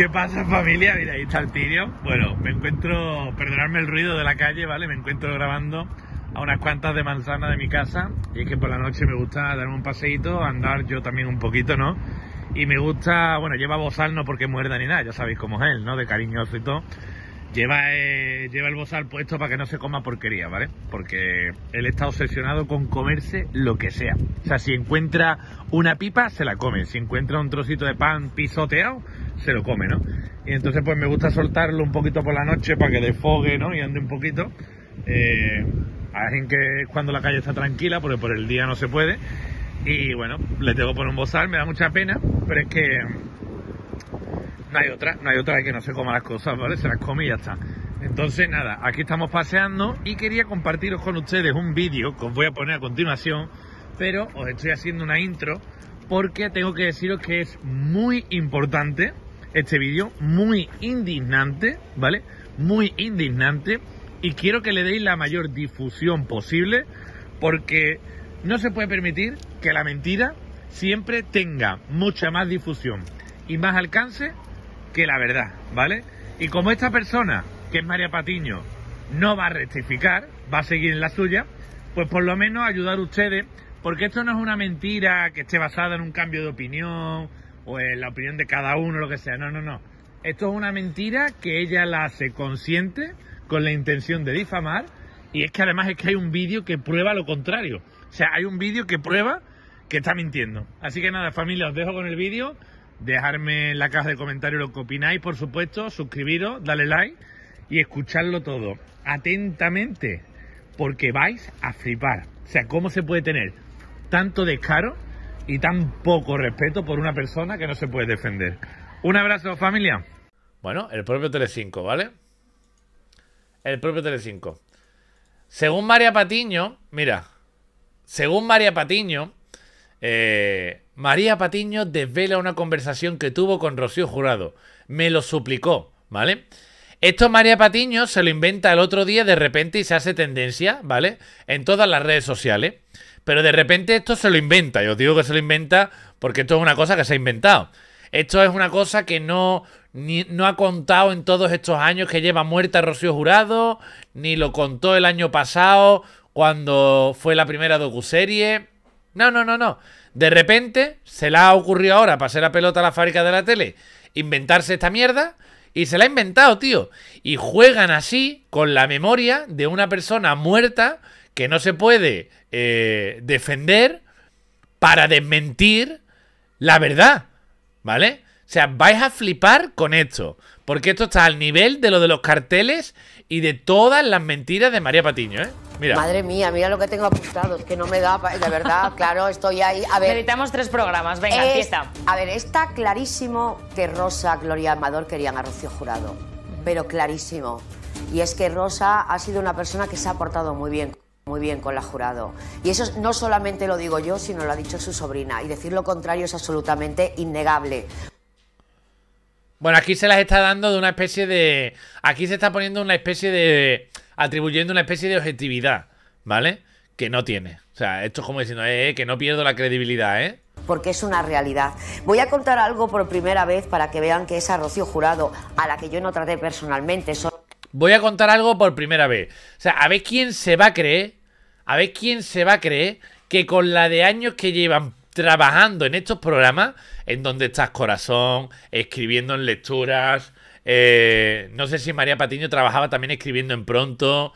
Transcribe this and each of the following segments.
¿Qué pasa familia? Mira, ahí está el tío. Bueno, me encuentro, perdonadme el ruido de la calle, ¿vale? Me encuentro grabando a unas cuantas de manzana de mi casa. Y es que por la noche me gusta darme un paseíto, andar yo también un poquito, ¿no? Y me gusta, bueno, lleva bozal no porque muerda ni nada, ya sabéis cómo es él, ¿no? De cariñoso y todo. Lleva, eh, lleva el bozal puesto para que no se coma porquería, ¿vale? Porque él está obsesionado con comerse lo que sea. O sea, si encuentra una pipa, se la come. Si encuentra un trocito de pan pisoteado, se lo come, ¿no? Y entonces pues me gusta soltarlo un poquito por la noche para que desfogue, ¿no? Y ande un poquito. Eh, gente que cuando la calle está tranquila, porque por el día no se puede. Y bueno, le tengo por un bozal, me da mucha pena, pero es que no hay otra, no hay otra que no se coma las cosas, ¿vale? Se las come y ya está. Entonces nada, aquí estamos paseando y quería compartiros con ustedes un vídeo que os voy a poner a continuación, pero os estoy haciendo una intro porque tengo que deciros que es muy importante este vídeo, muy indignante, ¿vale? Muy indignante y quiero que le deis la mayor difusión posible porque no se puede permitir que la mentira siempre tenga mucha más difusión y más alcance que la verdad, ¿vale? Y como esta persona, que es María Patiño, no va a rectificar, va a seguir en la suya, pues por lo menos ayudar ustedes, porque esto no es una mentira que esté basada en un cambio de opinión, pues la opinión de cada uno, lo que sea. No, no, no. Esto es una mentira que ella la hace consciente con la intención de difamar y es que además es que hay un vídeo que prueba lo contrario. O sea, hay un vídeo que prueba que está mintiendo. Así que nada, familia, os dejo con el vídeo. Dejarme en la caja de comentarios lo que opináis, por supuesto, suscribiros, dale like y escucharlo todo atentamente porque vais a flipar. O sea, ¿cómo se puede tener tanto descaro? y tan poco respeto por una persona que no se puede defender. Un abrazo, familia. Bueno, el propio Telecinco, ¿vale? El propio Telecinco. Según María Patiño, mira, según María Patiño, eh, María Patiño desvela una conversación que tuvo con Rocío Jurado. Me lo suplicó, ¿vale? Esto María Patiño se lo inventa el otro día de repente y se hace tendencia, ¿vale? En todas las redes sociales. Pero de repente esto se lo inventa. Yo os digo que se lo inventa porque esto es una cosa que se ha inventado. Esto es una cosa que no, no ha contado en todos estos años que lleva muerta Rocío Jurado, ni lo contó el año pasado cuando fue la primera docuserie. No, no, no, no. De repente se le ha ocurrido ahora para la pelota a la fábrica de la tele, inventarse esta mierda y se la ha inventado, tío. Y juegan así con la memoria de una persona muerta que no se puede eh, defender para desmentir la verdad. ¿Vale? O sea, vais a flipar con esto. Porque esto está al nivel de lo de los carteles y de todas las mentiras de María Patiño, ¿eh? Madre mía, mira lo que tengo apuntado, es que no me da, de verdad, claro, estoy ahí. A ver. Necesitamos tres programas, venga, fiesta. A ver, está clarísimo que Rosa, Gloria Amador querían a Rocío Jurado, pero clarísimo. Y es que Rosa ha sido una persona que se ha portado muy bien muy bien con la jurado. Y eso no solamente lo digo yo, sino lo ha dicho su sobrina. Y decir lo contrario es absolutamente innegable. Bueno, aquí se las está dando de una especie de... Aquí se está poniendo una especie de atribuyendo una especie de objetividad, ¿vale? Que no tiene. O sea, esto es como diciendo, eh, eh, que no pierdo la credibilidad, ¿eh? porque es una realidad. Voy a contar algo por primera vez para que vean que esa Rocío Jurado, a la que yo no traté personalmente, son... Voy a contar algo por primera vez. O sea, a ver quién se va a creer, a ver quién se va a creer que con la de años que llevan trabajando en estos programas, en donde estás corazón, escribiendo en lecturas, eh, no sé si María Patiño trabajaba también escribiendo en pronto.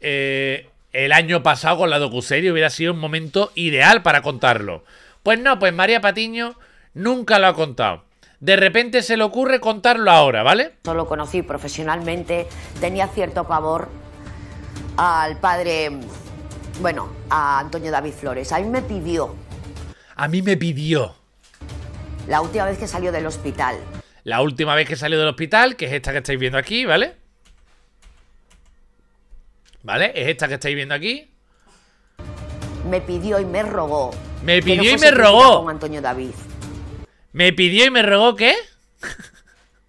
Eh, el año pasado con la docuserie hubiera sido un momento ideal para contarlo. Pues no, pues María Patiño nunca lo ha contado. De repente se le ocurre contarlo ahora, ¿vale? No lo conocí profesionalmente, tenía cierto pavor al padre, bueno, a Antonio David Flores. A mí me pidió. A mí me pidió. La última vez que salió del hospital, la última vez que salió del hospital, que es esta que estáis viendo aquí, ¿vale? ¿Vale? Es esta que estáis viendo aquí. Me pidió y me rogó. Me pidió y me rogó. Con Antonio David. Me pidió y me rogó qué?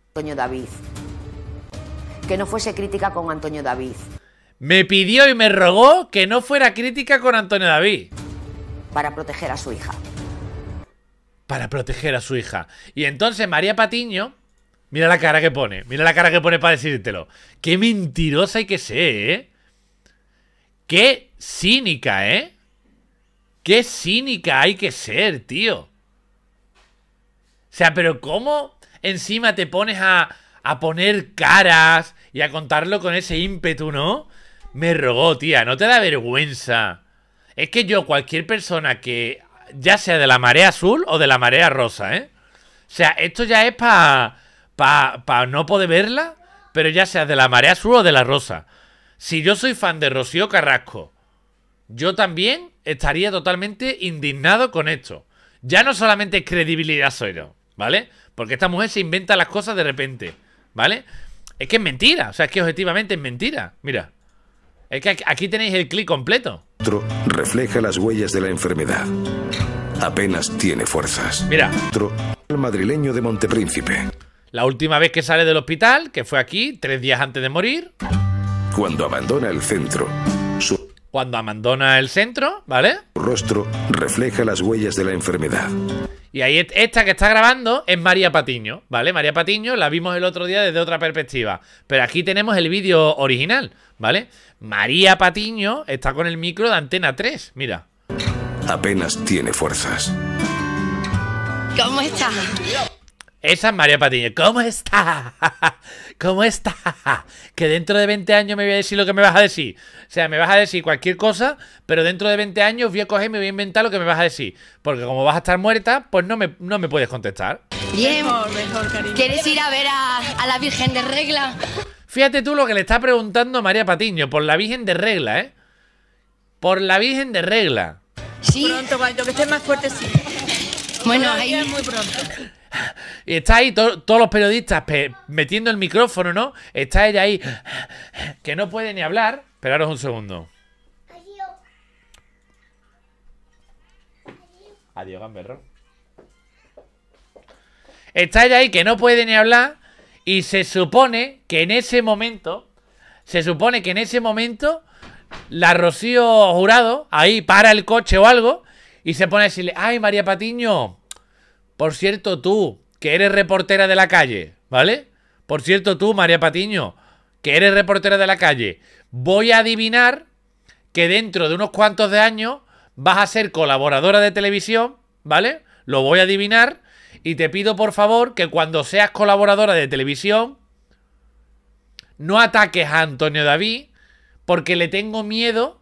Antonio David. Que no fuese crítica con Antonio David. Me pidió y me rogó que no fuera crítica con Antonio David. Para proteger a su hija para proteger a su hija. Y entonces María Patiño, mira la cara que pone, mira la cara que pone para decírtelo. Qué mentirosa hay que ser, ¿eh? Qué cínica, ¿eh? Qué cínica hay que ser, tío. O sea, pero ¿cómo encima te pones a, a poner caras y a contarlo con ese ímpetu, no? Me rogó, tía, no te da vergüenza. Es que yo, cualquier persona que ya sea de la marea azul o de la marea rosa, ¿eh? O sea, esto ya es para pa, pa no poder verla, pero ya sea de la marea azul o de la rosa. Si yo soy fan de Rocío Carrasco, yo también estaría totalmente indignado con esto. Ya no solamente es credibilidad yo, ¿vale? Porque esta mujer se inventa las cosas de repente, ¿vale? Es que es mentira, o sea, es que objetivamente es mentira. Mira. Es aquí tenéis el clic completo. Refleja las huellas de la enfermedad. Apenas tiene fuerzas. Mira. El madrileño de Montepríncipe. La última vez que sale del hospital, que fue aquí, tres días antes de morir. Cuando abandona el centro, cuando abandona el centro, ¿vale? Su rostro refleja las huellas de la enfermedad. Y ahí esta que está grabando es María Patiño, ¿vale? María Patiño la vimos el otro día desde otra perspectiva, pero aquí tenemos el vídeo original, ¿vale? María Patiño está con el micro de Antena 3, mira. Apenas tiene fuerzas. ¿Cómo está? Esa es María Patiño. ¿Cómo está? ¿Cómo está? Que dentro de 20 años me voy a decir lo que me vas a decir. O sea, me vas a decir cualquier cosa, pero dentro de 20 años voy a coger y me voy a inventar lo que me vas a decir. Porque como vas a estar muerta, pues no me, no me puedes contestar. Bien. Mejor, cariño. ¿Quieres ir a ver a, la Virgen de Regla? Fíjate tú lo que le está preguntando María Patiño por la Virgen de Regla, ¿eh? Por la Virgen de Regla. Sí. Pronto, cuando que más fuerte, Bueno, ahí. Muy pronto. Y está ahí todos los periodistas metiendo el micrófono, ¿no? Está ella ahí que no puede ni hablar. Esperaros un segundo. Adiós. Adiós, gamberro. Está ella ahí que no puede ni hablar y se supone que en ese momento, se supone que en ese momento la Rocío Jurado ahí para el coche o algo y se pone a decirle, ay María Patiño, por cierto, tú, que eres reportera de la calle, ¿vale? Por cierto, tú, María Patiño, que eres reportera de la calle, voy a adivinar que dentro de unos cuantos de años vas a ser colaboradora de televisión, ¿vale? Lo voy a adivinar y te pido por favor que cuando seas colaboradora de televisión no ataques a Antonio David porque le tengo miedo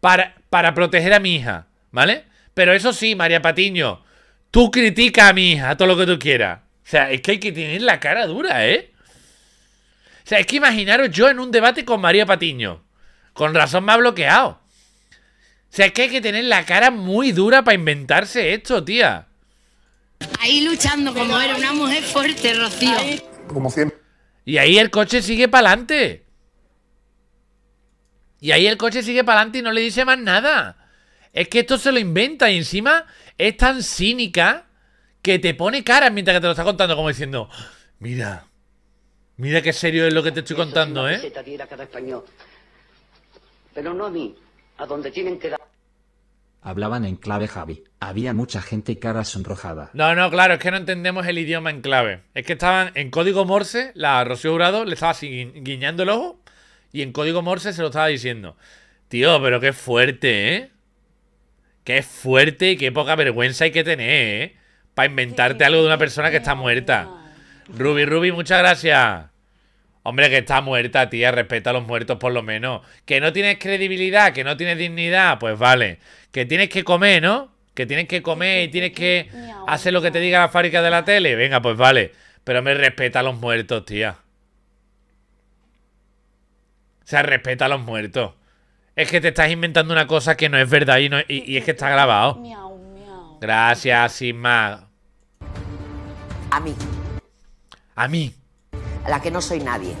para, para proteger a mi hija, ¿vale? Pero eso sí, María Patiño, Tú critica a mi hija, todo lo que tú quieras. O sea, es que hay que tener la cara dura, ¿eh? O sea, es que imaginaros yo en un debate con María Patiño. Con razón me ha bloqueado. O sea, es que hay que tener la cara muy dura para inventarse esto, tía. Ahí luchando como era una mujer fuerte, Rocío. Como siempre. Y ahí el coche sigue para adelante. Y ahí el coche sigue para adelante y no le dice más nada. Es que esto se lo inventa y encima es tan cínica que te pone cara mientras que te lo está contando, como diciendo, mira, mira qué serio es lo que te estoy contando, ¿eh? Pero no a a tienen que dar. Hablaban en clave Javi. Había mucha gente y cara sonrojada. No, no, claro, es que no entendemos el idioma en clave. Es que estaban en código Morse, la Rocío le estaba guiñando el ojo y en código Morse se lo estaba diciendo. Tío, pero qué fuerte, ¿eh? Qué fuerte y qué poca vergüenza hay que tener, ¿eh? Para inventarte algo de una persona que está muerta. Ruby, Ruby, muchas gracias. Hombre, que está muerta, tía. Respeta a los muertos por lo menos. Que no tienes credibilidad, que no tienes dignidad, pues vale. Que tienes que comer, ¿no? Que tienes que comer y tienes que hacer lo que te diga la fábrica de la tele. Venga, pues vale. Pero me respeta a los muertos, tía. O sea, respeta a los muertos. Es que te estás inventando una cosa que no es verdad y, es que está grabado. Miau, miau. Gracias, A mí. A mí. A la que no soy nadie.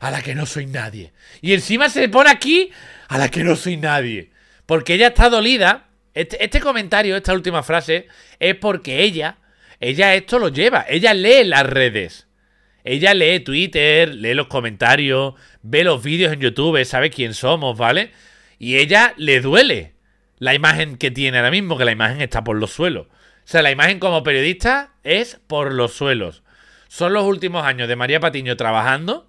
A la que no soy nadie. Y encima se pone aquí a la que no soy nadie. Porque ella está dolida. Este, este comentario, esta última frase, es porque ella, ella esto lo lleva. Ella lee las redes. Ella lee Twitter, lee los comentarios, ve los vídeos en YouTube, sabe quién somos, ¿vale? Y ella le duele la imagen que tiene ahora mismo, que la imagen está por los suelos. O sea, la imagen como periodista es por los suelos. Son los últimos años de María Patiño trabajando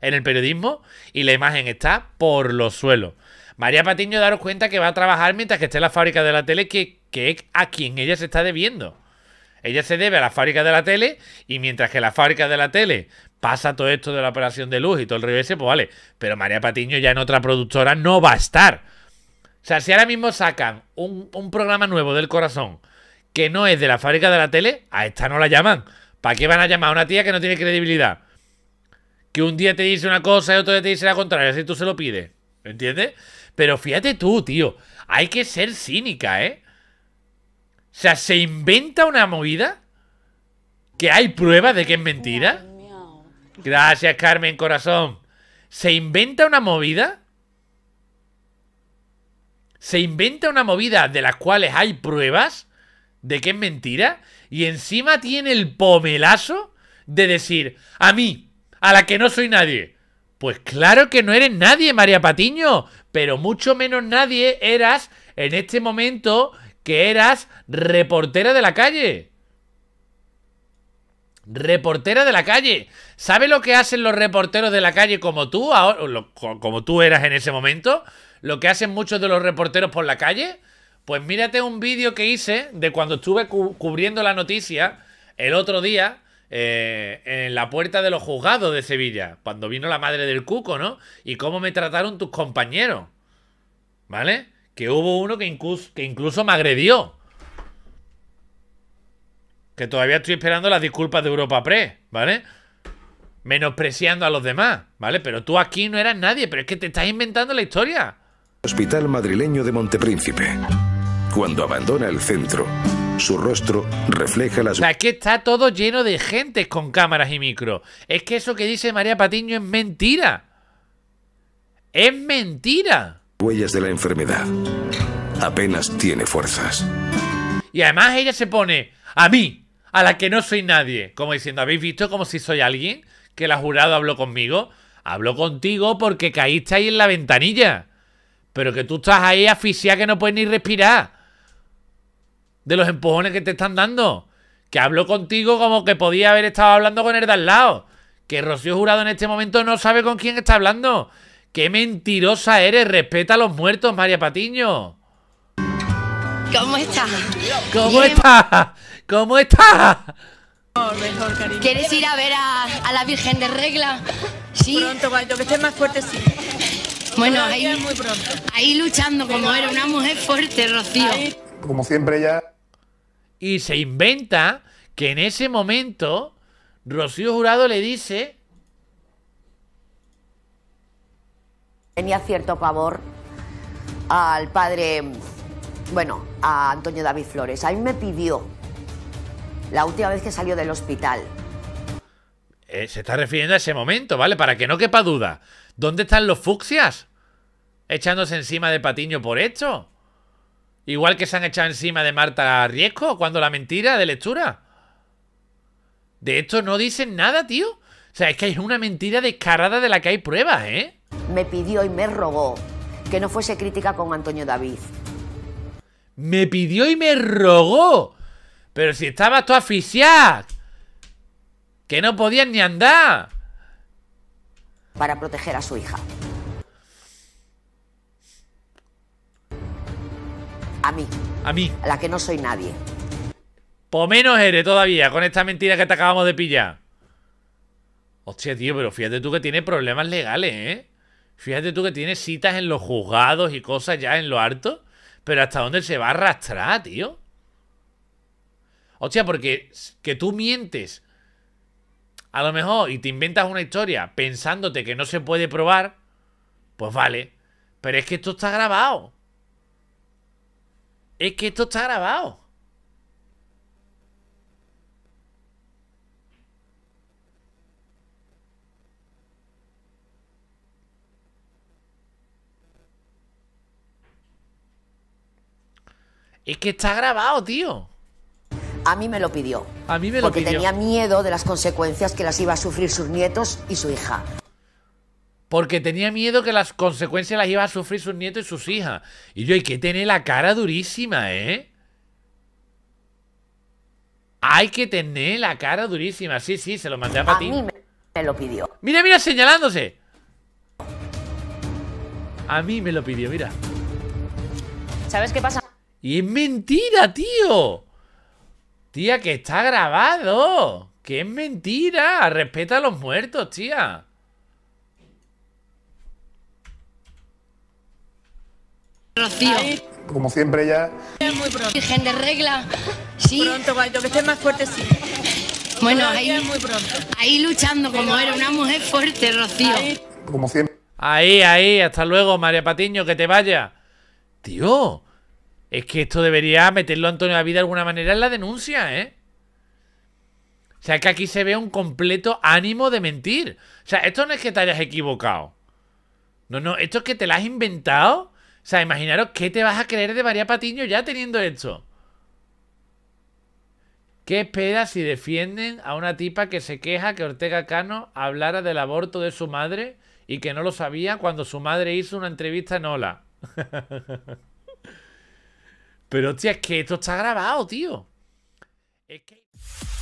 en el periodismo y la imagen está por los suelos. María Patiño, daros cuenta que va a trabajar mientras que esté en la fábrica de la tele, que, que es a quien ella se está debiendo. Ella se debe a la fábrica de la tele y mientras que la fábrica de la tele pasa todo esto de la operación de luz y todo el revés, pues vale. Pero María Patiño ya en otra productora no va a estar. O sea, si ahora mismo sacan un, programa nuevo del corazón que no es de la fábrica de la tele, a esta no la llaman. ¿Para qué van a llamar a una tía que no tiene credibilidad? Que un día te dice una cosa y otro día te dice la contraria, si tú se lo pides. ¿Entiendes? Pero fíjate tú, tío. Hay que ser cínica, ¿eh? O sea, se inventa una movida que hay pruebas de que es mentira. Gracias, Carmen, corazón. Se inventa una movida. Se inventa una movida de las cuales hay pruebas de que es mentira. Y encima tiene el pomelazo de decir, a mí, a la que no soy nadie. Pues claro que no eres nadie, María Patiño. Pero mucho menos nadie eras en este momento que eras reportera de la calle. Reportera de la calle. ¿Sabe lo que hacen los reporteros de la calle como tú, ahora, como tú eras en ese momento? Lo que hacen muchos de los reporteros por la calle. Pues mírate un vídeo que hice de cuando estuve cubriendo la noticia el otro día eh, en la puerta de los juzgados de Sevilla, cuando vino la madre del cuco, ¿no? Y cómo me trataron tus compañeros. ¿Vale? que hubo uno que incluso, me agredió. Que todavía estoy esperando las disculpas de Europa Pre ¿vale? Menospreciando a los demás, ¿vale? Pero tú aquí no eras nadie, pero es que te estás inventando la historia. Hospital madrileño de Montepríncipe. Cuando abandona el centro, su rostro refleja la es que está todo lleno de gente con cámaras y micro. Es que eso que dice María Patiño es mentira. Es mentira. Huellas de la enfermedad. Apenas tiene fuerzas. Y además ella se pone a mí, a la que no soy nadie, como diciendo, ¿habéis visto como si soy alguien? Que la jurado habló conmigo. Habló contigo porque caíste ahí en la ventanilla. Pero que tú estás ahí asfixiada que no puedes ni respirar. De los empujones que te están dando. Que habló contigo como que podía haber estado hablando con el de al lado. Que Rocío Jurado en este momento no sabe con quién está hablando. ¡Qué mentirosa eres! ¡Respeta a los muertos, María Patiño! ¿Cómo estás? ¿Cómo estás? ¿Cómo estás? Mejor, ¿Quieres ir a ver a, la Virgen de Regla? Sí. Pronto, cuando que más fuerte, sí. Bueno, ahí, muy pronto. ahí luchando como era una mujer fuerte, Rocío. Como siempre ya... Y se inventa que en ese momento Rocío Jurado le dice tenía cierto pavor al padre, bueno, a Antonio David Flores. A mí me pidió, la última vez que salió del hospital. Eh, se está refiriendo a ese momento, ¿vale? Para que no quepa duda. ¿Dónde están los fucsias? Echándose encima de Patiño por esto. Igual que se han echado encima de Marta Riesco cuando la mentira de lectura. De esto no dicen nada, tío. O sea, es que es una mentira descarada de la que hay pruebas, ¿eh? me pidió y me rogó que no fuese crítica con Antonio David. Me pidió y me rogó. Pero si estabas tú asfixiada. Que no podías ni andar. Para proteger a su hija. A mí. A mí. A la que no soy nadie. Por menos eres todavía con esta mentira que te acabamos de pillar. Hostia, tío, pero fíjate tú que tiene problemas legales, ¿eh? Fíjate tú que tiene citas en los juzgados y cosas ya en lo harto. Pero ¿hasta dónde se va a arrastrar, tío? Hostia, porque que tú mientes. A lo mejor, y te inventas una historia pensándote que no se puede probar. Pues vale. Pero es que esto está grabado. Es que esto está grabado. Es que está grabado, tío. A mí me lo pidió. A mí me lo porque tenía miedo de las consecuencias que las iba a sufrir sus nietos y su hija. Porque tenía miedo que las consecuencias las iba a sufrir sus nietos y sus hijas. Y yo, hay que tener la cara durísima, ¿eh? Hay que tener la cara durísima. Sí, sí, se lo mandé a Patín. A mí me lo pidió. Mira, mira, señalándose. A mí me lo pidió, mira. ¿Sabes qué pasa? Y es mentira, tío. Tía, que está grabado. Que es mentira. Respeta a los muertos, tía. Rocío. Como siempre ya. Virgen de regla. Sí. Pronto, que esté más fuerte, sí. Bueno, ahí, muy pronto. ahí luchando como era una mujer fuerte, Rocío. Como siempre. Ahí, ahí, hasta luego, María Patiño, que te vaya. Tío, es que esto debería meterlo a Antonio David de alguna manera en la denuncia, ¿eh? O sea, que aquí se ve un completo ánimo de mentir. O sea, esto no es que te hayas equivocado. No, no, esto es que te lo has inventado. O sea, imaginaros qué te vas a creer de María Patiño ya teniendo esto. ¿Qué esperas si defienden a una tipa que se queja que Ortega Cano hablara del aborto de su madre y que no lo sabía cuando su madre hizo una entrevista en Ola? Pero, hostia, es que esto está grabado, tío. Es que.